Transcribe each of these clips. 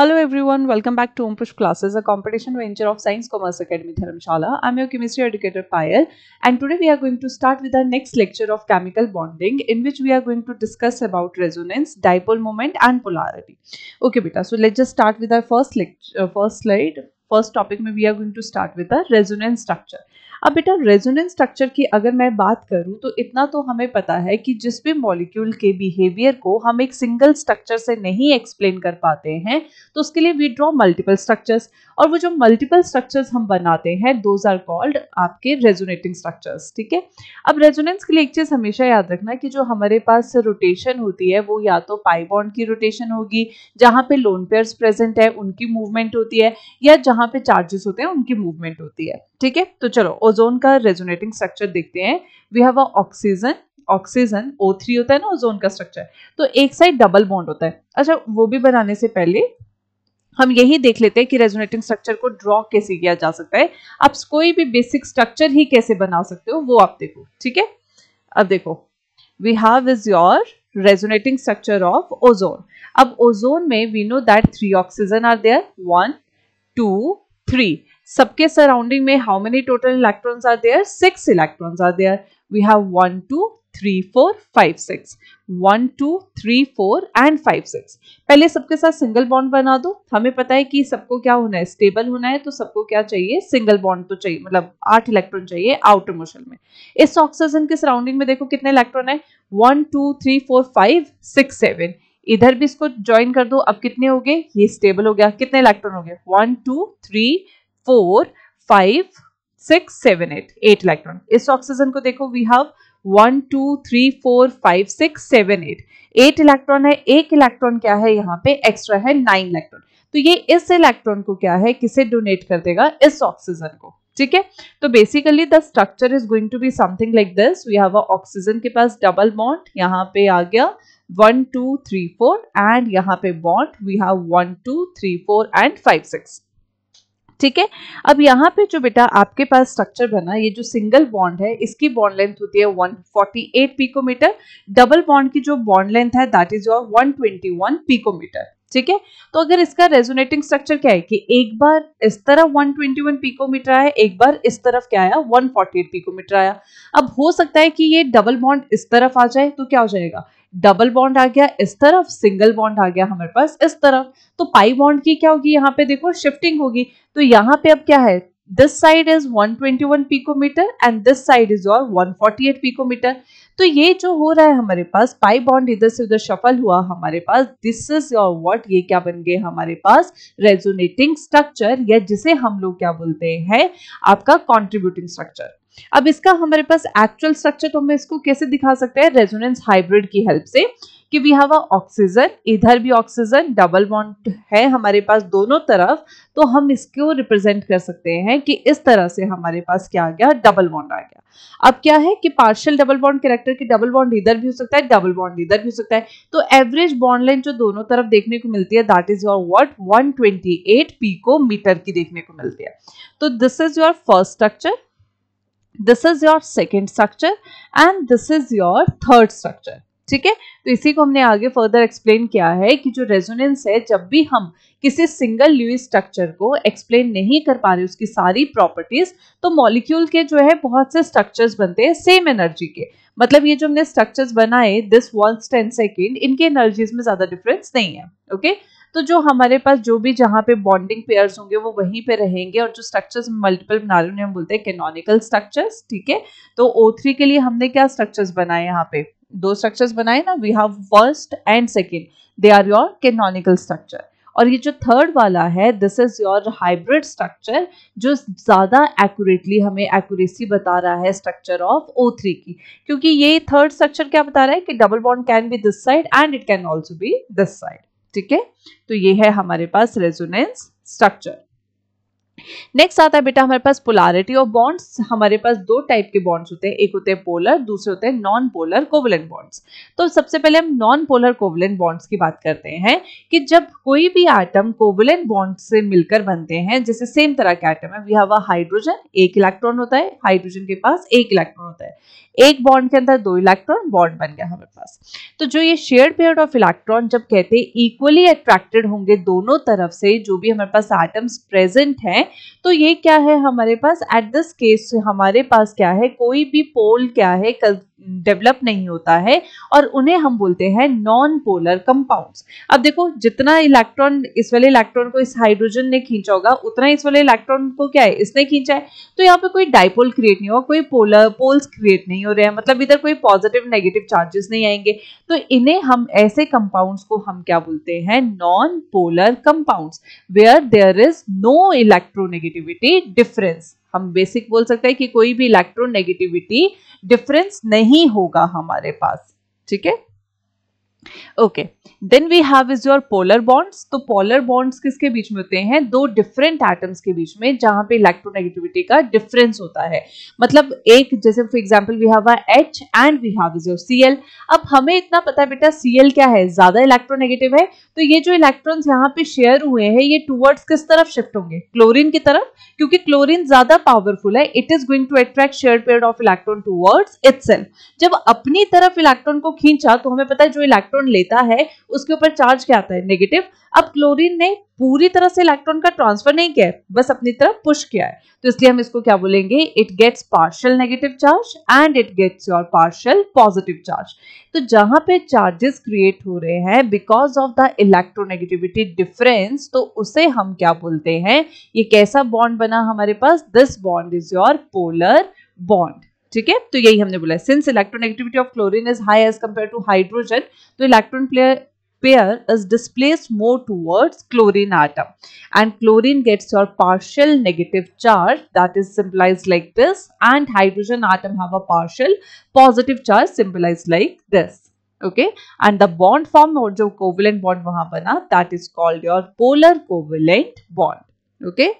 Hello everyone, welcome back to Ompush Classes, a competition venture of Science Commerce Academy Dharamshala. I'm your chemistry educator Payal and today we are going to start with our next lecture of chemical bonding in which we are going to discuss about resonance, dipole moment and polarity. Okay beta, so let's just start with our first lecture, uh, first slide. First topic, maybe we are going to start with the resonance structure. अब बेटा resonance structure की अगर मैं बात करूं तो इतना तो हमें पता है कि जिस भी मॉलिक्यूल के बिहेवियर को हम एक सिंगल स्ट्रक्चर से नहीं एक्सप्लेन कर पाते हैं तो उसके लिए वी ड्रॉ मल्टीपल स्ट्रक्चर्स और वो जो मल्टीपल स्ट्रक्चर्स हम बनाते हैं दोज आर कॉल्ड आपके रेजोनेटिंग स्ट्रक्चर्स ठीक है अब रेजोनेंस के लिए एक चीज़ हमेशा याद रखना कि जो हमारे पास रोटेशन होती है वो या तो पाइबॉन्ड की रोटेशन होगी जहाँ पे लोन पेयर्स प्रेजेंट है उनकी मूवमेंट होती है या जहाँ पे चार्जेस होते हैं उनकी मूवमेंट होती है ठीक है तो चलो ओजोन का रेजोनेटिंग स्ट्रक्चर देखते हैं we have a oxygen oxygen O3 होता है ना ओजोन का स्ट्रक्चर तो एक साइड डबल बॉन्ड होता है अच्छा वो भी बनाने से पहले हम यही देख लेते हैं कि रेजोनेटिंग स्ट्रक्चर को ड्रॉ कैसे किया जा सकता है आप कोई भी बेसिक स्ट्रक्चर ही कैसे बना सकते हो वो आप देखो ठीक है अब देखो we have is your resonating structure of ozone अब ओजोन में we know that three oxygen are there one two three सबके सराउंडिंग में how many total electrons are there six electrons are there we have one two three four five six one two three four and five six पहले सबके साथ single bond बना दो हमें पता है कि सबको क्या होना है स्टेबल होना है तो सबको क्या चाहिए सिंगल बॉन्ड तो चाहिए मतलब आठ इलेक्ट्रॉन चाहिए आउटर मोशन में इस ऑक्सीजन के सराउंडिंग में देखो कितने इलेक्ट्रॉन है one two three four five six seven इधर भी इसको ज्वाइन कर दो अब कितने हो गए ये स्टेबल हो गया कितने इलेक्ट्रॉन हो गए one two three four five six seven eight eight electron इस ऑक्सीजन को देखो we have one two three four five six seven eight eight electron है एक इलेक्ट्रॉन क्या है यहाँ पे एक्स्ट्रा है नाइन इलेक्ट्रॉन तो ये इस इलेक्ट्रॉन को क्या है किसे डोनेट कर देगा इस ऑक्सीजन को ठीक है तो basically the structure is going to be something like this we have oxygen के पास डबल बॉन्ड यहाँ पे आ गया one two three four and यहाँ पे bond we have one two three four and five six ठीक है अब यहाँ पे जो बेटा आपके पास स्ट्रक्चर बना ये जो सिंगल बॉन्ड है इसकी बॉन्ड लेंथ होती है 148 पीकोमीटर डबल बॉन्ड की जो बॉन्ड लेंथ है दैट इज योर 121 पीकोमीटर ठीक है तो अगर इसका रेजोनेटिंग स्ट्रक्चर क्या है कि एक बार इस तरफ 121 पीकोमीटर आया एक बार इस तरफ क्या आया 148 पीकोमीटर आया अब हो सकता है कि ये डबल बॉन्ड इस तरफ आ जाए तो क्या हो जाएगा डबल बॉन्ड आ गया इस तरफ सिंगल बॉन्ड आ गया हमारे पास इस तरफ तो पाई बॉन्ड की क्या होगी यहाँ पे देखो शिफ्टिंग होगी तो यहाँ पे अब क्या है this side is 121 picometre and this side is your 148 picometre तो ये जो हो रहा है हमारे पास पाई बॉन्ड इधर से उधर शफल हुआ हमारे पास दिस इज योर वॉट ये क्या बन गए हमारे पास रेजोनेटिंग स्ट्रक्चर या जिसे हम लोग क्या बोलते हैं आपका कॉन्ट्रीब्यूटिंग स्ट्रक्चर अब इसका हमारे पास एक्चुअल स्ट्रक्चर तो हम इसको कैसे दिखा सकते हैं रेजोनेंस हाइब्रिड की हेल्प से कि वी हैव ऑक्सीजन इधर भी ऑक्सीजन डबल बॉन्ड है हमारे पास दोनों तरफ तो हम इसको रिप्रेजेंट कर सकते हैं कि इस तरह से हमारे पास क्या आ गया डबल बॉन्ड आ गया अब क्या है कि पार्शियल डबल बॉन्ड कैरेक्टर की डबल बॉन्ड इधर भी हो सकता है डबल बॉन्ड इधर भी हो सकता है तो एवरेज बॉन्ड लाइन जो दोनों तरफ देखने को मिलती है that is your what 128 pico meter की देखने को मिलती है तो this is your first structure this is your second structure and this is your third structure ठीक है तो इसी को हमने आगे फर्दर एक्सप्लेन किया है कि जो रेजोनेंस है जब भी हम किसी सिंगल ल्यूइस स्ट्रक्चर को एक्सप्लेन नहीं कर पा रहे उसकी सारी प्रॉपर्टीज तो मॉलिक्यूल के जो है बहुत से स्ट्रक्चर्स बनते हैं सेम एनर्जी के मतलब ये जो हमने स्ट्रक्चर्स बनाए दिस वॉल्स टेन सेकेंड इनके एनर्जीज में ज्यादा डिफरेंस नहीं है ओके okay? तो जो हमारे पास जो भी जहाँ पे बॉन्डिंग पेयर्स होंगे वो वहीं पे रहेंगे और जो स्ट्रक्चर्स मल्टीपल बना रहे हैं हम बोलते हैं कैनोनिकल स्ट्रक्चर्स ठीक है तो O3 के लिए हमने क्या स्ट्रक्चर्स बनाए यहाँ पे दो स्ट्रक्चर्स बनाए ना we have first and second they are your canonical structure और ये जो थर्ड वाला है this is your hybrid structure जो ज़्यादा एक्यूरेटली हमें एक्यूरेसी बता रहा है स्ट्रक्चर ऑफ ओ थ्री की क्योंकि ये थर्ड स्ट्रक्चर क्या बता रहा है कि double bond can be this side and it can also be this side ठीक है तो ये है हमारे पास रेजोनेंस स्ट्रक्चर नेक्स्ट आता है बेटा हमारे पास पोलारिटी ऑफ बॉन्ड्स हमारे पास दो टाइप के बॉन्ड्स होते हैं एक होते हैं पोलर दूसरे होते हैं नॉन पोलर कोवलेंट बॉन्ड्स तो सबसे पहले हम नॉन पोलर कोवलेंट बॉन्ड्स की बात करते हैं कि जब कोई भी आइटम कोवलेंट बॉन्ड से मिलकर बनते हैं जैसे सेम तरह के आइटम है वी हैव अ हाइड्रोजन एक इलेक्ट्रॉन होता है हाइड्रोजन के पास एक इलेक्ट्रॉन होता है एक बॉन्ड के अंदर दो इलेक्ट्रॉन बॉन्ड बन गया हमारे पास तो जो ये शेयर पेयर ऑफ इलेक्ट्रॉन जब कहते हैं इक्वली अट्रैक्टेड होंगे दोनों तरफ से जो भी हमारे पास आइटम्स प्रेजेंट हैं तो ये क्या है हमारे पास एट दिस केस हमारे पास क्या है कोई भी पोल क्या है डेवलप नहीं होता है और उन्हें हम बोलते हैं नॉन पोलर कंपाउंड्स अब देखो जितना इलेक्ट्रॉन इस वाले इलेक्ट्रॉन को इस हाइड्रोजन ने खींचा होगा उतना इस वाले इलेक्ट्रॉन को क्या है इसने खींचा है तो यहाँ पे कोई डाइपोल क्रिएट नहीं होगा कोई पोलर पोल्स क्रिएट नहीं हो रहे हैं मतलब इधर कोई पॉजिटिव नेगेटिव चार्जेस नहीं आएंगे तो इन्हें हम ऐसे कंपाउंड्स को हम क्या बोलते हैं non polar compounds where there is no electronegativity difference हम बेसिक बोल सकते हैं कि कोई भी इलेक्ट्रोनेगेटिविटी डिफरेंस नहीं होगा हमारे पास ठीक है okay then we have is your polar bonds तो पोलर बॉन्ड्स किसके बीच में होते हैं दो डिफरेंट एटम्स के बीच में जहां पे इलेक्ट्रोनेगेटिविटी का डिफरेंस होता है मतलब एक जैसे for example we have H and we have is your CL अब हमें इतना पता है बेटा सीएल क्या है ज्यादा इलेक्ट्रोनेगेटिव है तो ये जो इलेक्ट्रॉन यहाँ पे शेयर हुए हैं ये टूवर्ड्स किस तरफ शिफ्ट होंगे क्लोरिन की तरफ क्योंकि क्लोरिन ज्यादा पावरफुल है it is going to attract share pair of electron towards it जब अपनी तरफ इलेक्ट्रॉन को खींचा तो हमें पता है जो इलेक्ट्रॉन इलेक्ट्रॉन लेता है उसके ऊपर चार्ज क्या आता है नेगेटिव अब क्लोरीन ने पूरी तरह से इलेक्ट्रॉन का ट्रांसफर नहीं किया बस अपनी तरफ पुश किया है तो इसलिए हम इसको क्या बोलेंगे it gets partial negative charge and it gets your partial positive charge तो जहां पे चार्जेस क्रिएट हो रहे हैं because of the electronegativity difference तो उसे हम क्या बोलते हैं ये कैसा बॉन्ड बना हमारे पास this bond is your polar bond ठीक है तो यही हमने बोला since electronegativity of chlorine is high as compare to hydrogen तो electron pair pair is displaced more towards chlorine atom and chlorine gets your partial negative charge that is symbolized like this and hydrogen atom have a partial positive charge symbolized like this okay and the bond form or jo covalent bond wahan bana that is called your polar covalent bond okay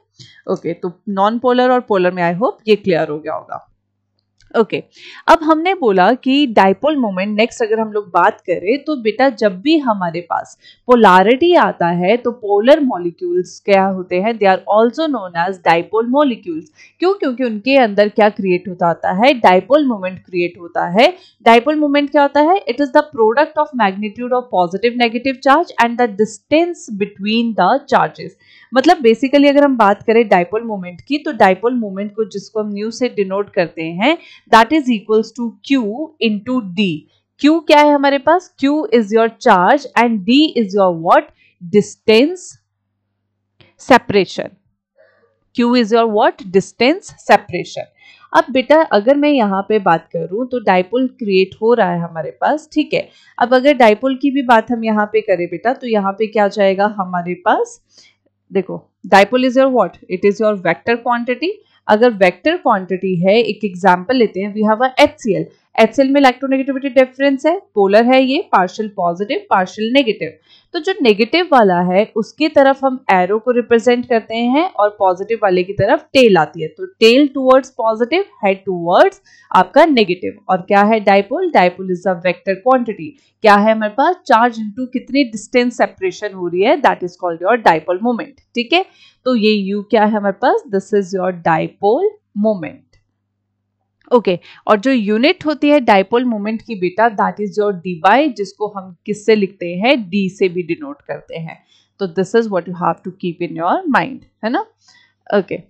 okay to non polar और polar में i hope ये clear हो गया होगा okay okay. अब हमने बोला कि डायपोल मोमेंट नेक्स्ट अगर हम लोग बात करें तो बेटा जब भी हमारे पास पोलारिटी आता है तो पोलर मॉलिक्यूल्स क्या होते हैं they are also known as dipole molecules क्यों क्योंकि उनके अंदर क्या क्रिएट होता है डायपोल मोमेंट क्रिएट होता है डाइपोल मोमेंट क्या होता है it is the product of magnitude of positive negative charge and the distance between the charges मतलब बेसिकली अगर हम बात करें डायपोल मोमेंट की तो डायपोल मोमेंट को जिसको हम न्यू से डिनोट करते हैं that is equals to Q into D Q क्या है हमारे पास Q is your charge and D is your what distance separation Q is your what distance separation अब बेटा अगर मैं यहाँ पे बात करूँ तो डायपोल क्रिएट हो रहा है हमारे पास ठीक है अब अगर डायपोल की भी बात हम यहाँ पे करें बेटा तो यहाँ पे क्या जाएगा हमारे पास देखो dipole is your what it is your vector quantity अगर वेक्टर क्वांटिटी है एक एग्जांपल लेते हैं we have H C L HCL में इलेक्ट्रोनेगेटिविटी डिफरेंस है पोलर है ये पार्शियल पॉजिटिव पार्शियल नेगेटिव तो जो नेगेटिव वाला है उसकी तरफ हम एरो को रिप्रेजेंट करते हैं और पॉजिटिव वाले की तरफ टेल आती है तो tail towards positive head towards आपका नेगेटिव और क्या है dipole dipole is a vector quantity क्या है हमारे पास चार्ज इंटू कितनी डिस्टेंस सेपरेशन हो रही है that is called your dipole moment ठीक है तो ये यू क्या है हमारे पास this is your dipole moment okay okay, और जो यूनिट होती है डाइपोल मोमेंट की बेटा that is your Debye जिसको हम किससे लिखते हैं डी से भी डिनोट करते हैं तो this is what you have to keep in your mind है ना ओके okay.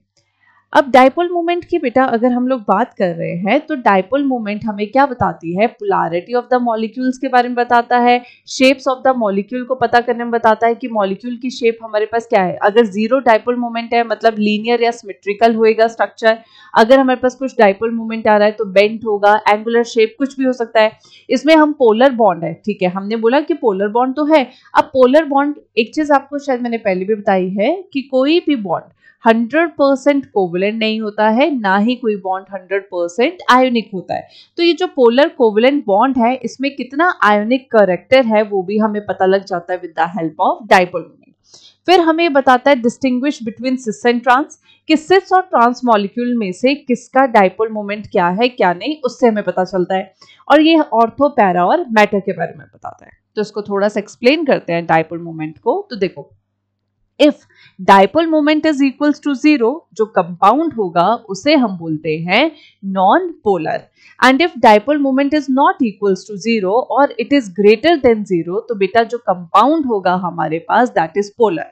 अब डायपोल मोमेंट की बेटा अगर हम लोग बात कर रहे हैं तो डायपोल मोमेंट हमें क्या बताती है पुलारिटी ऑफ द मॉलिक्यूल्स के बारे में बताता है शेप्स ऑफ द मॉलिक्यूल को पता करने में बताता है कि मॉलिक्यूल की शेप हमारे पास क्या है अगर जीरो डायपोल मोमेंट है मतलब लीनियर या सिमेट्रिकल होएगा स्ट्रक्चर अगर हमारे पास कुछ डायपोल मोमेंट आ रहा है तो बेंट होगा एंगुलर शेप कुछ भी हो सकता है इसमें हम पोलर बॉन्ड है ठीक है हमने बोला कि पोलर बॉन्ड तो है अब पोलर बॉन्ड एक चीज आपको शायद मैंने पहले भी बताई है कि कोई भी बॉन्ड हंड्रेड परसेंट कोवलेंट नहीं होता है ना ही कोई बॉन्ड हंड्रेड परसेंट आयोनिक होता है तो ये जो पोलर कोवलेंट बॉन्ड है इसमें कितना आयोनिक करेक्टर है वो भी हमें पता लग जाता है with the help of dipole फिर हमें बताता है distinguish between cis and trans कि सिस और ट्रांस मॉलिक्यूल में से किसका डाइपोल मोमेंट क्या है क्या नहीं उससे हमें पता चलता है और ये ऑर्थो पैरा और मैटर के बारे में बताता है तो इसको थोड़ा सा एक्सप्लेन करते हैं डाइपोल मोमेंट को तो देखो if dipole moment is equal to zero जो कंपाउंड होगा उसे हम बोलते हैं non polar and if dipole moment is not equals to zero और it is greater than zero तो बेटा जो कंपाउंड होगा हमारे पास दैट इज पोलर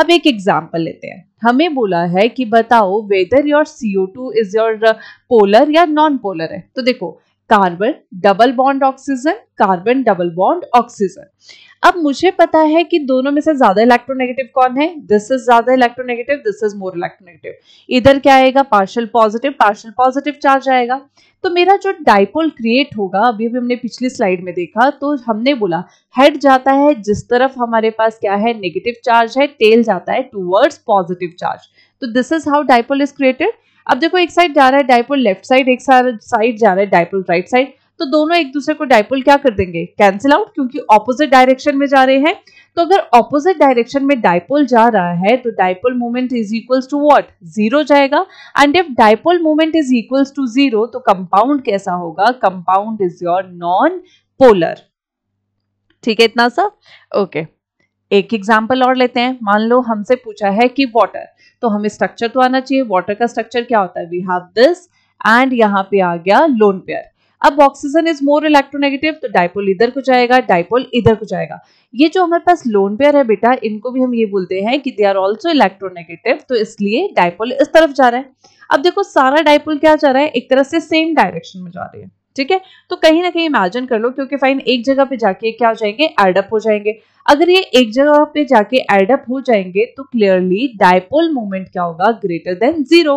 अब एक एग्जाम्पल लेते हैं हमें बोला है कि बताओ whether your CO two is your polar या नॉन पोलर है तो देखो carbon double bond oxygen carbon double bond oxygen अब मुझे पता है कि दोनों में से ज्यादा इलेक्ट्रोनेगेटिव कौन है दिस इज ज्यादा electronegative this is more electronegative इधर क्या आएगा partial positive partial positive charge आएगा तो मेरा जो डाइपोल क्रिएट होगा अभी अभी हमने पिछली स्लाइड में देखा तो हमने बोला हेड जाता है जिस तरफ हमारे पास क्या है नेगेटिव चार्ज है टेल जाता है टूवर्ड्स पॉजिटिव चार्ज तो this is how dipole is created अब देखो एक साइड जा रहा है डायपोल लेफ्ट साइड एक साइड जा रहा है डायपोल राइट साइड तो दोनों एक दूसरे को डायपोल क्या कर देंगे कैंसिल आउट क्योंकि ऑपोजिट डायरेक्शन में जा रहे हैं तो अगर ऑपोजिट डायरेक्शन में डायपोल जा रहा है तो dipole moment is equals to what zero जाएगा and if dipole moment is equals to zero तो कंपाउंड कैसा होगा compound is your non polar ठीक है इतना सा ओके okay. एक एग्जाम्पल और लेते हैं मान लो हमसे पूछा है कि वॉटर तो हमें स्ट्रक्चर तो आना चाहिए वॉटर का स्ट्रक्चर क्या होता है वी हैव दिस एंड यहाँ पे आ गया लोन पेयर अब ऑक्सीजन इज मोर इलेक्ट्रोनेगेटिव तो डायपोल इधर को जाएगा डायपोल इधर को जाएगा ये जो हमारे पास लोन पेयर है बेटा इनको भी हम ये बोलते हैं कि दे आर ऑल्सो इलेक्ट्रोनेगेटिव तो इसलिए डायपोल इस तरफ जा रहा है अब देखो सारा डायपोल क्या जा रहा है एक तरह से सेम डायरेक्शन में जा रही है ठीक है तो कहीं ना कहीं इमेजिन कर लो क्योंकि फाइन एक जगह पे जाके क्या हो जाएंगे एडअप हो जाएंगे अगर ये एक जगह पे जाके एडअप हो जाएंगे तो क्लियरली डायपोल मोमेंट क्या होगा greater than zero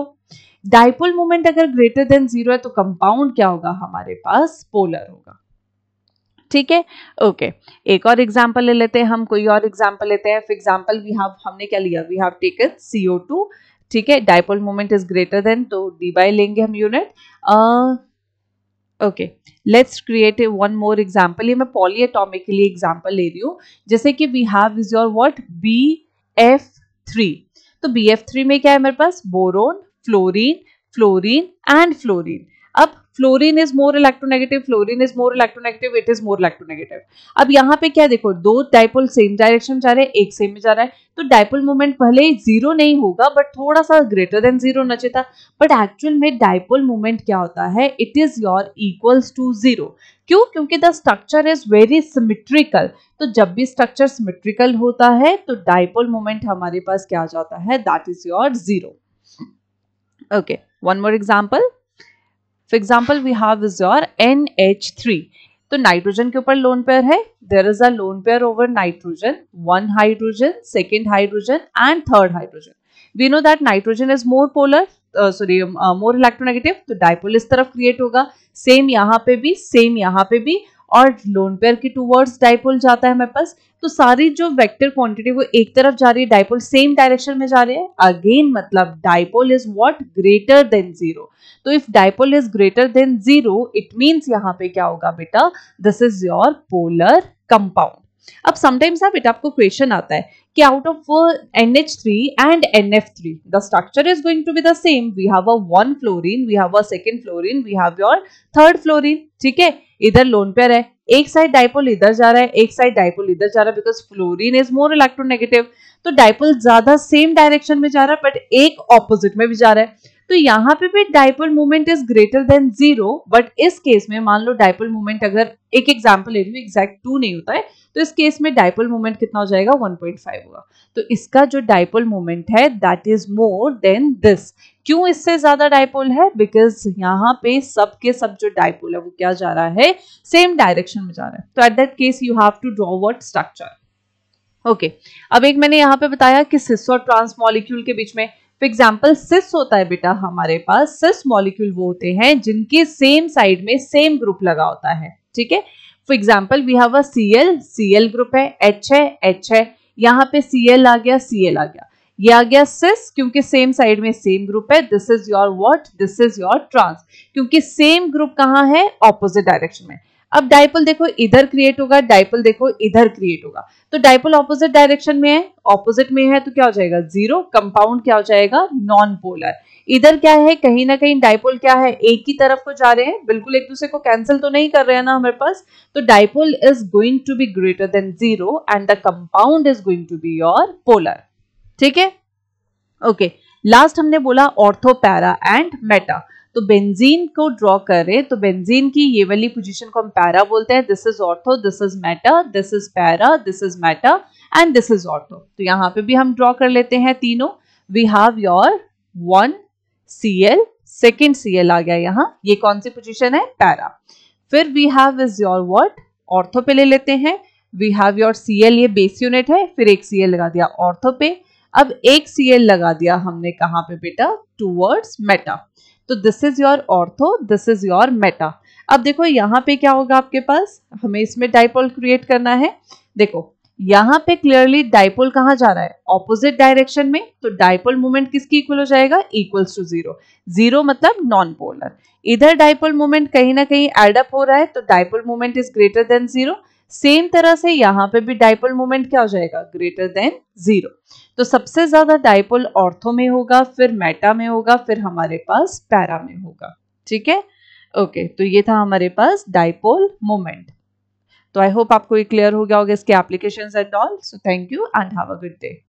dipole moment अगर ग्रेटर देन जीरो है तो कंपाउंड क्या होगा हमारे पास पोलर होगा ठीक है ओके एक और एग्जाम्पल ले लेते हैं हम कोई और एग्जाम्पल लेते हैं फॉर एग्जाम्पल वी हैव हमने क्या लिया we have taken CO two ठीक है dipole moment is greater than तो डी बाई लेंगे हम unit okay let's create a one more example ये मैं पॉली के लिए एग्जाम्पल ले रही हूँ जैसे कि we have is your what B F three तो बी एफ थ्री में क्या है मेरे पास boron fluorine fluorine and fluorine अब fluorine is more electronegative fluorine is more electronegative it is more electronegative अब यहाँ पे क्या देखो दो डायपोल सेम डायरेक्शन जा रहे हैं एक सेम में जा रहा है तो डायपोल मोमेंट भले ही जीरो नहीं होगा बट थोड़ा सा ग्रेटर देन जीरो होना चाहिए था बट एक्चुअल में डायपोल मोमेंट क्या होता है it is your equals to zero क्यों क्योंकि the structure is very symmetrical तो जब भी स्ट्रक्चर सिमिट्रिकल होता है तो डायपोल मोमेंट हमारे पास क्या आ जाता है that is your zero okay one more example for example we have is your N H three तो नाइट्रोजन के ऊपर लोन पेयर है there is a lone pair over nitrogen one hydrogen second hydrogen and third hydrogen we know that nitrogen is more polar sorry more electronegative तो dipole इस तरफ create होगा same यहाँ पे भी सेम यहाँ पे भी और लोन पेयर के टूवर्ड्स डाइपोल जाता है हमारे पास तो सारी जो वेक्टर क्वांटिटी वो एक तरफ जा रही है डाइपोल सेम डायरेक्शन में जा रही है अगेन मतलब dipole is what greater than zero तो if dipole is greater than zero it means यहाँ पे क्या होगा बेटा this is your polar compound अब समटाइम्स आप बेटा आपको क्वेश्चन आता है कि out of N H three and N F three the structure is going to be the same we have a one fluorine we have a second fluorine we have your third fluorine ठीक है इधर loan pair है एक side dipole इधर जा रहा है एक साइड डाइपोल इधर जा रहा है because fluorine is more electronegative तो डायपोल ज्यादा सेम डायरेक्शन में जा रहा है बट एक ऑपोजिट में भी जा रहा है तो यहाँ पे भी dipole movement is greater than zero but इस केस में मान लो डायपोल मूवमेंट अगर एक एग्जाम्पल ले रही हूँ एग्जैक्ट टू नहीं होता है तो इस केस में डायपोल मूवमेंट कितना हो जाएगा 1.5 होगा तो इसका जो डायपोल मूवमेंट है that is more than this क्यों इससे ज्यादा डायपोल है बिकॉज यहाँ पे सब के सब जो डायपोल है वो क्या जा रहा है सेम डायरेक्शन में जा रहा है तो at that case you have to draw what structure okay अब एक मैंने यहाँ पे बताया कि सिस और ट्रांस मॉलिक्यूल के बीच में फॉर एग्जाम्पल सिस होता है बेटा हमारे पास सिस मॉलिक्यूल वो होते हैं जिनके सेम साइड में सेम ग्रुप लगा होता है ठीक है for example we have a C L C L group है एच है एच है यहाँ पे सी एल आ गया सी एल आ गया ये आ गया सिस क्योंकि सेम साइड में सेम ग्रुप है this is your what this is your trans क्योंकि सेम ग्रुप कहाँ है ऑपोजिट डायरेक्शन में अब डाइपोल देखो इधर क्रिएट होगा डाइपोल देखो इधर क्रिएट होगा तो डायपोल ऑपोजिट डायरेक्शन में है ऑपोजिट में है तो क्या हो जाएगा जीरो कंपाउंड क्या हो जाएगा नॉन पोलर इधर क्या है कहीं ना कहीं डायपोल क्या है एक ही तरफ को जा रहे हैं बिल्कुल एक दूसरे को कैंसिल तो नहीं कर रहे हैं ना हमारे पास तो dipole is going to be greater than zero and the compound is going to be your polar ठीक है ओके लास्ट हमने बोला ऑर्थो पैरा एंड मेटा तो बेंजीन को ड्रॉ करें तो बेंजीन की ये वाली पोजीशन को हम पैरा बोलते हैं this is ortho this is meta this is para this is meta and this is ortho तो यहाँ पे भी हम ड्रॉ कर लेते हैं तीनों we have your one C L second C L आ गया यहाँ ये कौन सी पोजिशन है पैरा फिर we have is your word ortho पे ले लेते हैं we have your C L ये बेस यूनिट है फिर एक सी एल लगा दिया ऑर्थो पे अब एक सी एल लगा दिया हमने कहाँ पे बेटा टूवर्ड्स मेटा तो this is your ortho this is your meta अब देखो यहाँ पे क्या होगा आपके पास हमें इसमें डाइपोल क्रिएट करना है देखो यहाँ पे क्लियरली डाइपोल कहाँ जा रहा है ऑपोजिट डायरेक्शन में तो डाइपोल मोमेंट किसकी इक्वल हो जाएगा इक्वल्स टू जीरो जीरो मतलब नॉन पोलर इधर डाइपोल मोमेंट कहीं ना कहीं एडअप हो रहा है तो dipole moment is greater than zero same तरह से यहाँ पे भी डाइपोल मोमेंट क्या हो जाएगा ग्रेटर देन जीरो तो सबसे ज्यादा डाइपोल ऑर्थो में होगा फिर मेटा में होगा फिर हमारे पास पैरा में होगा ठीक है ओके तो ये था हमारे पास डाइपोल मोमेंट तो आई होप आपको ये क्लियर हो गया होगा इसके application and all so thank you and have a good day